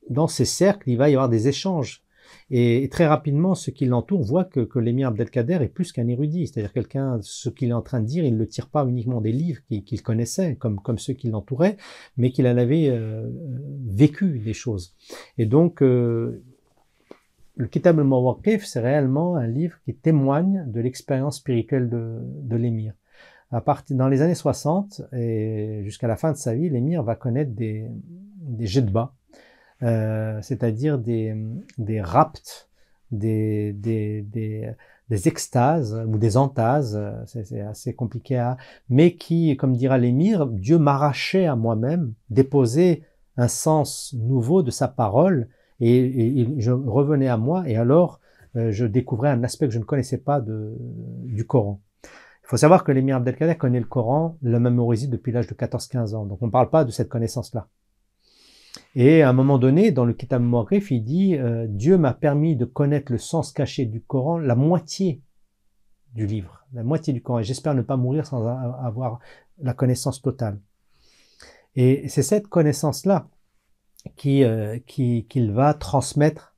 dans ces cercles, il va y avoir des échanges. Et, très rapidement, ceux qui l'entourent voient que, que l'émir Abdelkader est plus qu'un érudit, c'est-à-dire quelqu'un, ce qu'il est en train de dire, il ne le tire pas uniquement des livres qu'il connaissait, comme, comme ceux qui l'entouraient, mais qu'il en avait euh, vécu des choses. Et donc, le Kitab al-Mawaqif, c'est réellement un livre qui témoigne de l'expérience spirituelle de, l'émir. À partir, dans les années 60 et jusqu'à la fin de sa vie, l'émir va connaître des, des jets de bas, euh, c'est-à-dire des, des rapts, des, extases ou des entases, c'est assez compliqué à, mais qui, comme dira l'émir, Dieu m'arrachait à moi-même, déposait un sens nouveau de sa parole et, je revenais à moi et alors euh, je découvrais un aspect que je ne connaissais pas de, du Coran. Il faut savoir que l'émir Abdelkader connaît le Coran, le mémorisé depuis l'âge de 14-15 ans, donc on ne parle pas de cette connaissance-là. Et à un moment donné, dans le Kitab Mouarif il dit euh, Dieu m'a permis de connaître le sens caché du Coran, la moitié du livre, la moitié du Coran. Et j'espère ne pas mourir sans avoir la connaissance totale. Et c'est cette connaissance-là euh, qui, qu'il va transmettre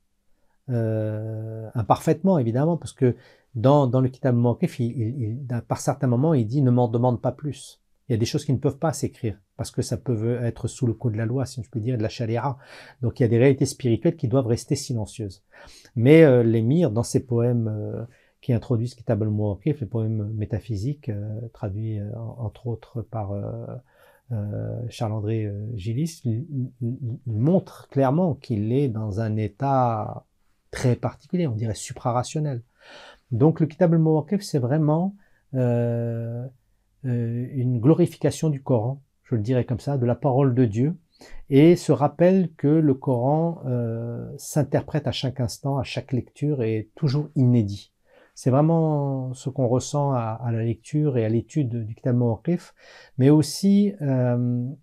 euh, imparfaitement, évidemment, parce que dans, dans le Kitab al il, par certains moments, il dit ne m'en demande pas plus. Il y a des choses qui ne peuvent pas s'écrire, parce que ça peut être sous le coup de la loi, si je peux dire, de la chaléra. Donc il y a des réalités spirituelles qui doivent rester silencieuses. Mais euh, l'émir, dans ses poèmes euh, qui introduisent Kitab al-Mawqif, les poèmes métaphysiques, euh, traduits entre autres par euh, Charles-André euh, Gillis montre clairement qu'il est dans un état très particulier, on dirait suprarationnel. Donc le Kitab al c'est vraiment euh, une glorification du Coran, je le dirais comme ça, de la parole de Dieu, et se rappelle que le Coran s'interprète à chaque instant, à chaque lecture, et est toujours inédit. C'est vraiment ce qu'on ressent à, la lecture et à l'étude du Kitab Mawqif, mais aussi, euh,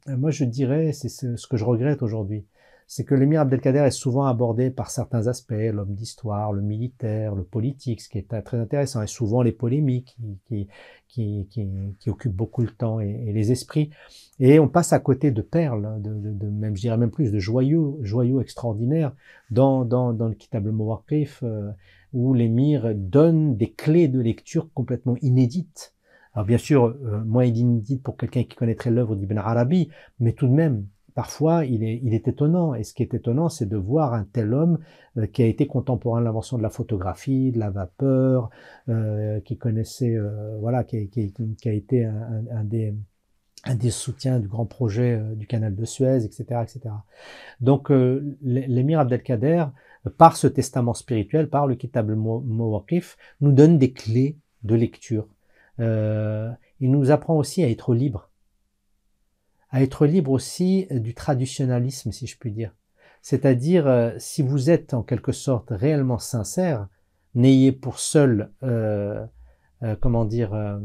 moi je dirais, c'est ce, que je regrette aujourd'hui, c'est que l'émir Abdelkader est souvent abordé par certains aspects, l'homme d'histoire, le militaire, le politique, ce qui est très intéressant, et souvent les polémiques qui, qui, occupent beaucoup le temps et, les esprits. Et on passe à côté de perles, de, même, je dirais même plus, de joyaux, joyaux extraordinaires dans, dans, dans le Kitab al où l'émir donne des clés de lecture complètement inédites. Alors bien sûr, euh, moins inédites pour quelqu'un qui connaîtrait l'œuvre d'Ibn Arabi, mais tout de même, parfois, il est, étonnant. Et ce qui est étonnant, c'est de voir un tel homme euh, qui a été contemporain de l'invention de la photographie, de la vapeur, euh, qui connaissait, voilà, qui, qui, a été un, un des soutiens du grand projet du canal de Suez, etc., etc. Donc l'émir Abdelkader par ce testament spirituel, par le Kitab al nous donne des clés de lecture. Euh, il nous apprend aussi à être libre, à être libre aussi du traditionnalisme, si je puis dire. C'est-à-dire, euh, si vous êtes en quelque sorte réellement sincère, n'ayez pour seul, euh, comment dire,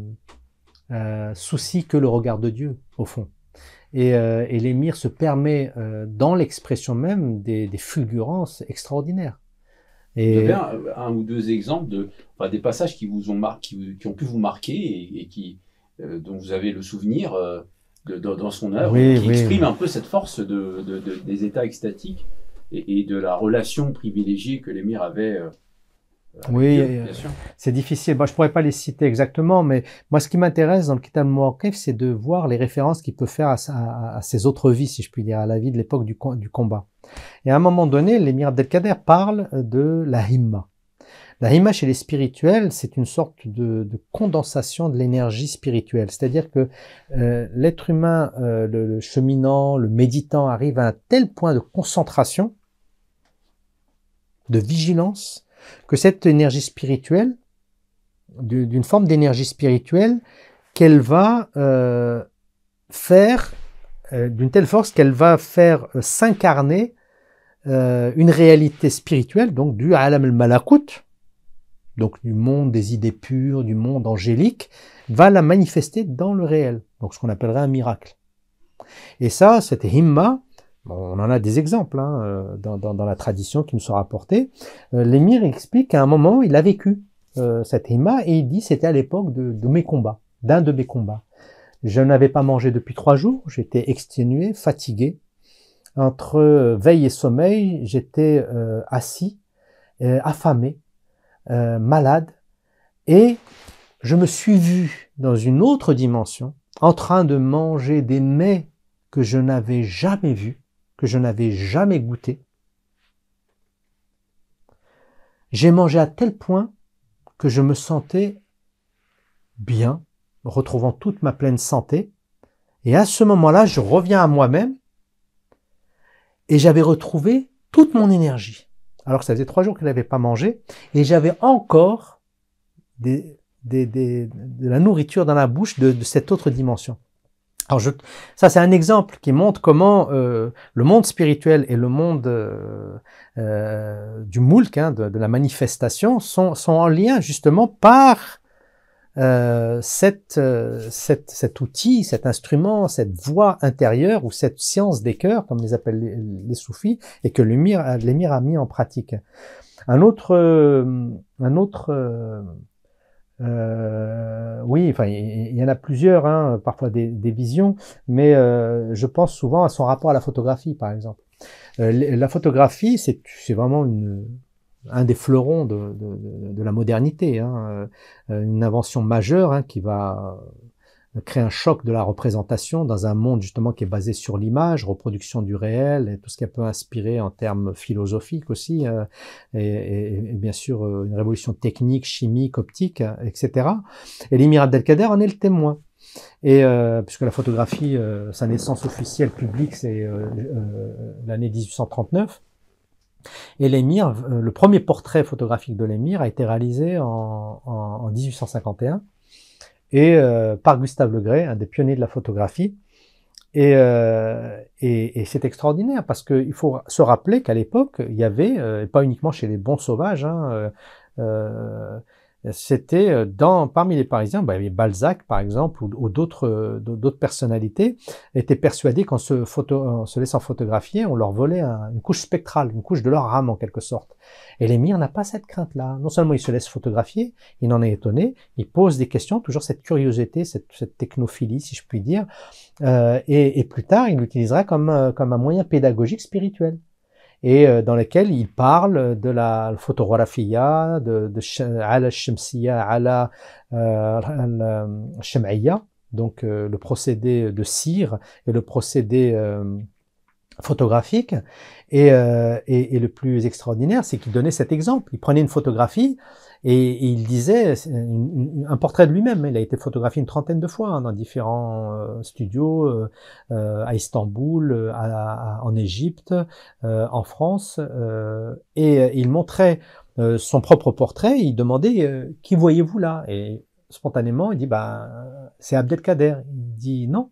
souci que le regard de Dieu, au fond. Euh, et, l'émir se permet, euh, dans l'expression même, des, fulgurances extraordinaires. Et... Vous un, euh, un, ou deux exemples de, des passages qui, vous ont qui, ont pu vous marquer et, qui, dont vous avez le souvenir dans son œuvre, qui expriment exprime un peu cette force de, des états extatiques et, et, de la relation privilégiée que l'émir avait oui, euh, c'est difficile. Je je pourrais pas les citer exactement, mais moi, ce qui m'intéresse dans le Kitab Mouakhef, c'est de voir les références qu'il peut faire à, ses autres vies, si je puis dire, à la vie de l'époque du, combat. Et à un moment donné, l'émir Abdelkader parle de la himma. La himma chez les spirituels, c'est une sorte de, condensation de l'énergie spirituelle. C'est-à-dire que euh, l'être humain, euh, le cheminant, le méditant, arrive à un tel point de concentration, de vigilance, que cette énergie spirituelle, d'une forme d'énergie spirituelle, qu'elle va euh, faire, euh, d'une telle force qu'elle va faire euh, s'incarner une réalité spirituelle, donc du alam al malakout donc du monde des idées pures, du monde angélique, va la manifester dans le réel, donc ce qu'on appellerait un miracle. Et ça, cette himma, on en a des exemples hein, euh, dans, la tradition qui nous sont rapportés. Euh, l'émir explique qu'à un moment, il a vécu euh, cet éma et il dit c'était à l'époque de, mes combats, d'un de mes combats. Je n'avais pas mangé depuis trois jours, j'étais exténué, fatigué. Entre euh, veille et sommeil, j'étais assis, affamé, malade, et je me suis vu dans une autre dimension, en train de manger des mets que je n'avais jamais vus, que je n'avais jamais goûté. J'ai mangé à tel point que je me sentais bien, retrouvant toute ma pleine santé. Et à ce moment-là, je reviens à moi-même et j'avais retrouvé toute mon énergie. Alors que ça faisait trois jours qu'elle n'avait pas mangé et j'avais encore des, de la nourriture dans la bouche de cette autre dimension. Alors ça, c'est un exemple qui montre comment euh, le monde spirituel et le monde euh, euh du moulk, hein, de, la manifestation, sont, sont, en lien justement par euh, cette, euh, cette, cet outil, cet instrument, cette voix intérieure ou cette science des cœurs, comme les appellent les, soufis, et que l'émir a mis en pratique. Un autre, un autre euh, oui, enfin, il y, en a plusieurs, hein, parfois des, des, visions, mais euh, je pense souvent à son rapport à la photographie, par exemple. Euh, la photographie, c'est vraiment une, un des fleurons de, de, de la modernité, hein, euh, une invention majeure hein, qui va crée un choc de la représentation dans un monde justement qui est basé sur l'image, reproduction du réel et tout ce qu'elle peut inspirer en termes philosophiques aussi, euh, et, et, bien sûr euh, une révolution technique, chimique, optique, etc. Et l'Émirat del en est le témoin. Et euh, puisque la photographie, sa naissance officielle publique, c'est l'année 1839. Et l'émir, le premier portrait photographique de l'émir a été réalisé en, en 1851 et euh, par Gustave Legré, un des pionniers de la photographie. Et, euh, et, c'est extraordinaire parce qu'il faut se rappeler qu'à l'époque, il y avait, euh, pas uniquement chez les bons sauvages, hein, c'était euh, dans, parmi les Parisiens, bah, il y avait Balzac par exemple, ou, d'autres, euh, d'autres personnalités, étaient persuadés qu'en se, laissant photographier, on leur volait une couche spectrale, une couche de leur âme en quelque sorte. Et l'émir n'a pas cette crainte-là. Non seulement il se laisse photographier, il en est étonné, il pose des questions, toujours cette curiosité, cette, technophilie, si je puis dire, euh, et, et, plus tard, il l'utilisera comme, comme un moyen pédagogique spirituel et euh, dans lesquels il parle de la photographie, de, de chemsia, de la donc euh, le procédé de cire et le procédé euh, photographique. Euh, et, et, le plus extraordinaire, c'est qu'il donnait cet exemple. Il prenait une photographie et, il disait un portrait de lui-même. Il a été photographié une trentaine de fois hein, dans différents euh, studios, euh, à Istanbul, en Égypte, en France. et il montrait son propre portrait. Il demandait Qui voyez-vous là Et spontanément, il dit bah, C'est Abdelkader. Il dit Non,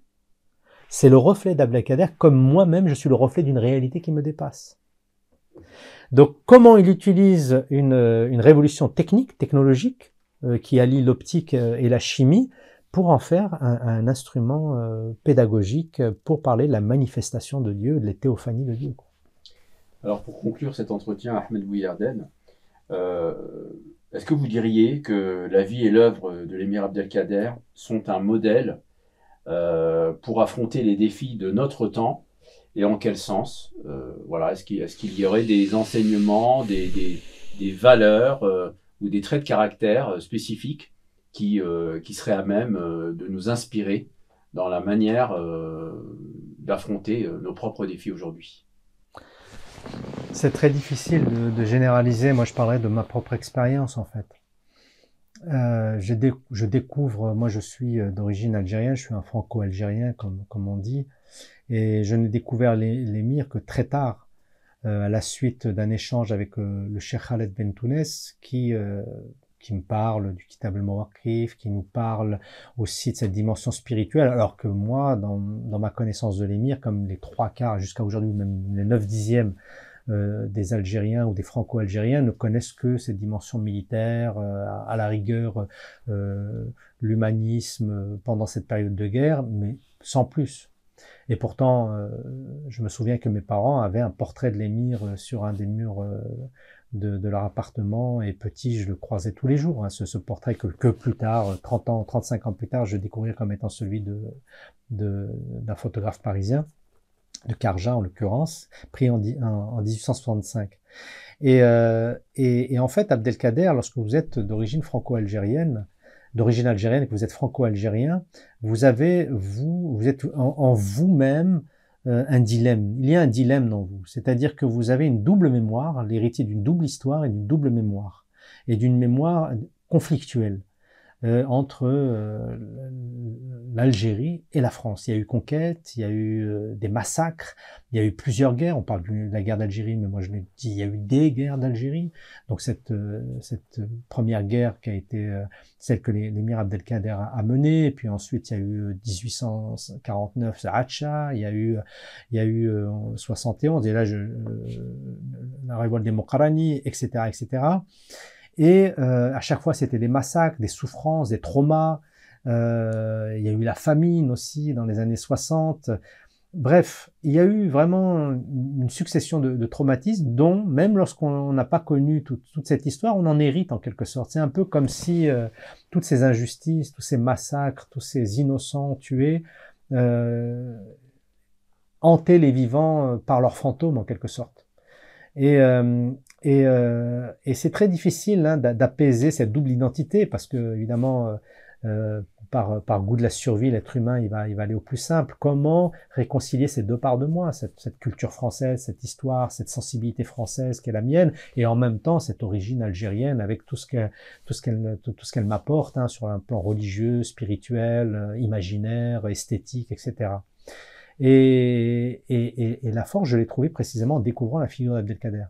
c'est le reflet d'Abdelkader, comme moi-même, je suis le reflet d'une réalité qui me dépasse. Donc, comment il utilise une, euh, révolution technique, technologique, euh, qui allie l'optique euh, et la chimie, pour en faire un, instrument pédagogique pour parler de la manifestation de Dieu, de la théophanie de Dieu. Alors, pour conclure cet entretien, Ahmed Bouyardène, est-ce que vous diriez que la vie et l'œuvre de l'émir Abdelkader sont un modèle euh, pour affronter les défis de notre temps et en quel sens euh, voilà, Est-ce qu'il y aurait des enseignements, des, valeurs euh, ou des traits de caractère spécifiques qui, qui seraient à même de nous inspirer dans la manière d'affronter nos propres défis aujourd'hui C'est très difficile de, de généraliser. Moi, je parlerai de ma propre expérience en fait. Euh, je, découvre, euh, moi je suis euh, d'origine algérienne, je suis un franco-algérien comme, on dit, et je n'ai découvert l'émir que très tard, à la suite d'un échange avec le Cheikh Khaled Ben Tounes qui, qui me parle du Kitab al Mawakif, qui nous parle aussi de cette dimension spirituelle, alors que moi, dans, dans ma connaissance de l'émir, comme les trois quarts jusqu'à aujourd'hui, même les neuf dixièmes euh, des Algériens ou des Franco-Algériens ne connaissent que cette dimension militaire, euh, à, la rigueur euh, l'humanisme pendant cette période de guerre, mais sans plus. Et pourtant, je me souviens que mes parents avaient un portrait de l'émir sur un des murs de, leur appartement, et petit, je le croisais tous les jours, hein, ce, portrait que, plus tard, 30 ans, 35 ans plus tard, je découvrir comme étant celui d'un photographe parisien de Carja en l'occurrence, pris en, 1865. Et, euh, et, et, en fait, Abdelkader, lorsque vous êtes d'origine franco-algérienne, d'origine algérienne et que vous êtes franco-algérien, vous avez, vous, vous êtes en, vous-même euh, un dilemme. Il y a un dilemme dans vous. C'est-à-dire que vous avez une double mémoire, l'héritier d'une double histoire et d'une double mémoire. Et d'une mémoire conflictuelle. Euh, entre euh, l'Algérie et la France. Il y a eu conquête, il y a eu euh, des massacres, il y a eu plusieurs guerres. On parle de la guerre d'Algérie, mais moi je l'ai dit, il y a eu des guerres d'Algérie. Donc cette, cette première guerre qui a été celle que l'émir Abdelkader a, a menée, puis ensuite il y a eu 1849, Hacha, il y a eu, il y a eu 71, et là je, la révolte des Mokarani, etc., etc. Et euh, à chaque fois, c'était des massacres, des souffrances, des traumas. Euh, il y a eu la famine aussi dans les années 60. Bref, il y a eu vraiment une succession de, traumatismes dont, même lorsqu'on n'a pas connu toute cette histoire, on en hérite en quelque sorte. C'est un peu comme si euh, toutes ces injustices, tous ces massacres, tous ces innocents tués hantaient les vivants par leurs fantômes en quelque sorte. Et, et, euh, et c'est très difficile hein, d'apaiser cette double identité parce que, évidemment, euh, euh, par, par goût de la survie, l'être humain, il va, il va aller au plus simple. Comment réconcilier ces deux parts de moi, cette, cette culture française, cette histoire, cette sensibilité française qui est la mienne, et en même temps cette origine algérienne avec tout ce qu'elle tout ce qu'elle tout, ce qu'elle m'apporte hein, sur un plan religieux, spirituel, euh, imaginaire, esthétique, etc. Et, et, et, et la force, je l'ai trouvée précisément en découvrant la figure d'Abdelkader.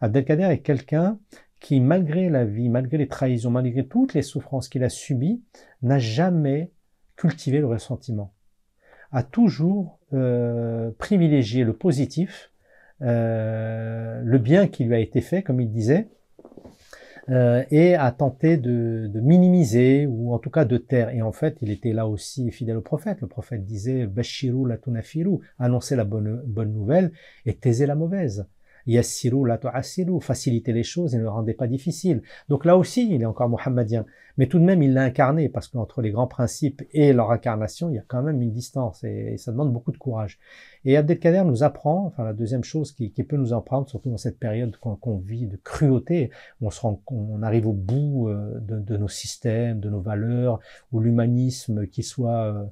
Abdelkader est quelqu'un qui, malgré la vie, malgré les trahisons, malgré toutes les souffrances qu'il a subies, n'a jamais cultivé le ressentiment, a toujours euh, privilégié le positif, euh, le bien qui lui a été fait, comme il disait, euh, et a tenté de, minimiser ou en tout cas de taire. Et en fait, il était là aussi fidèle au prophète. Le prophète disait Bashiru la tunafiru, la bonne, nouvelle et taiser la mauvaise. Yassiru la facilitez les choses et ne le rendez pas difficile. Donc là aussi, il est encore mohammedien. Mais tout de même, il l'a incarné, parce qu'entre les grands principes et leur incarnation, il y a quand même une distance, et, ça demande beaucoup de courage. Et Abdelkader nous apprend, enfin la deuxième chose qui, peut nous apprendre, surtout dans cette période qu'on vit de cruauté, on se rend, on arrive au bout euh, de, nos systèmes, de nos valeurs, où l'humanisme, qu'il soit euh,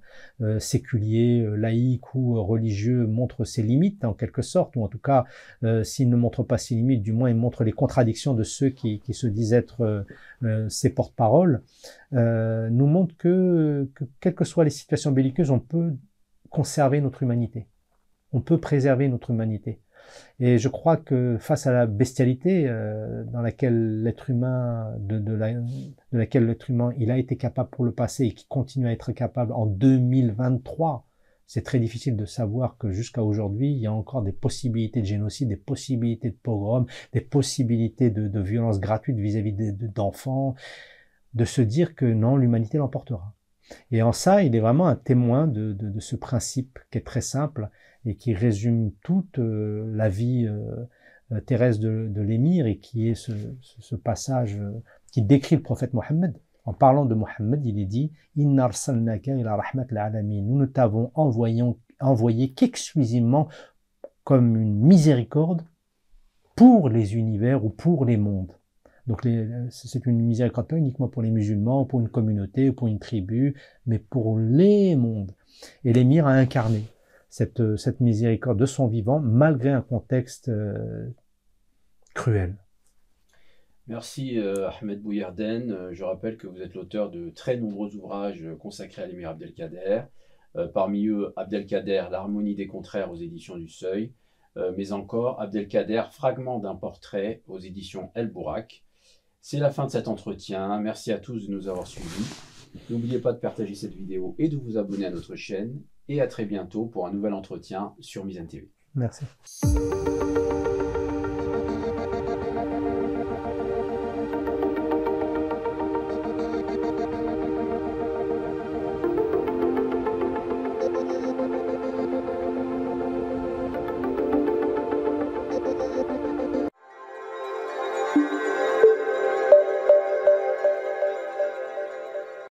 euh, séculier, laïque ou religieux, montre ses limites en quelque sorte, ou en tout cas, s'il ne montre pas ses limites, du moins il montre les contradictions de ceux qui, se disent être ses porte-paroles euh, nous montre que, quelles que soient les situations belliqueuses, on peut conserver notre humanité. On peut préserver notre humanité. Et je crois que face à la bestialité euh, dans laquelle l'être humain, de, laquelle l'être humain, il a été capable pour le passé et qui continue à être capable en 2023, c'est très difficile de savoir que jusqu'à aujourd'hui, il y a encore des possibilités de génocide, des possibilités de pogrom, des possibilités de, de violences gratuites vis-à-vis d'enfants de se dire que non, l'humanité l'emportera. Et en ça, il est vraiment un témoin de, ce principe qui est très simple et qui résume toute euh, la vie euh, euh, terrestre de, l'émir et qui est ce, passage qui décrit le prophète Mohammed. En parlant de Mohammed, il est dit rahmat Nous ne t'avons envoyé, envoyé qu'exclusivement comme une miséricorde pour les univers ou pour les mondes. Donc c'est une miséricorde pas uniquement pour les musulmans, pour une communauté, pour une tribu, mais pour les mondes. Et l'émir a incarné cette, euh, cette miséricorde de son vivant, malgré un contexte euh, cruel. Merci euh, Ahmed Bouyarden. Je rappelle que vous êtes l'auteur de très nombreux ouvrages consacrés à l'émir Abdelkader. parmi eux, Abdelkader, l'harmonie des contraires aux éditions du Seuil, mais encore Abdelkader, fragment d'un portrait aux éditions El Bourak, c'est la fin de cet entretien. Merci à tous de nous avoir suivis. N'oubliez pas de partager cette vidéo et de vous abonner à notre chaîne. Et à très bientôt pour un nouvel entretien sur Mizan TV. Merci.